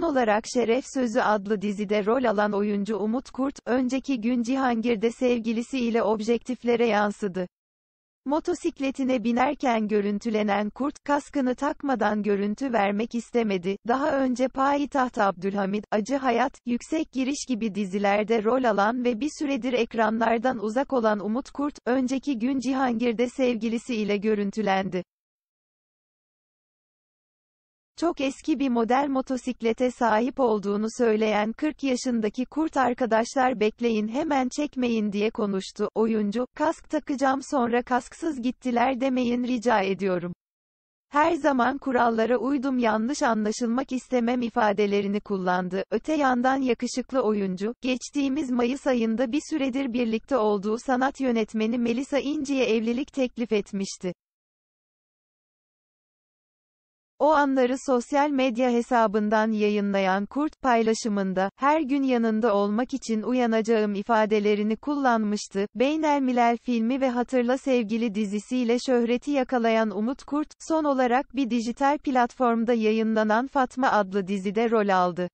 Son olarak Şeref Sözü adlı dizide rol alan oyuncu Umut Kurt, önceki gün Cihangir'de sevgilisi ile objektiflere yansıdı. Motosikletine binerken görüntülenen Kurt, kaskını takmadan görüntü vermek istemedi. Daha önce Payitaht Abdülhamid, Acı Hayat, Yüksek Giriş gibi dizilerde rol alan ve bir süredir ekranlardan uzak olan Umut Kurt, önceki gün Cihangir'de sevgilisi ile görüntülendi çok eski bir model motosiklete sahip olduğunu söyleyen 40 yaşındaki kurt arkadaşlar bekleyin hemen çekmeyin diye konuştu. Oyuncu, kask takacağım sonra kasksız gittiler demeyin rica ediyorum. Her zaman kurallara uydum yanlış anlaşılmak istemem ifadelerini kullandı. Öte yandan yakışıklı oyuncu, geçtiğimiz Mayıs ayında bir süredir birlikte olduğu sanat yönetmeni Melisa İnci'ye evlilik teklif etmişti. O anları sosyal medya hesabından yayınlayan Kurt paylaşımında, her gün yanında olmak için uyanacağım ifadelerini kullanmıştı. Beynelmiler filmi ve Hatırla Sevgili dizisiyle şöhreti yakalayan Umut Kurt, son olarak bir dijital platformda yayınlanan Fatma adlı dizide rol aldı.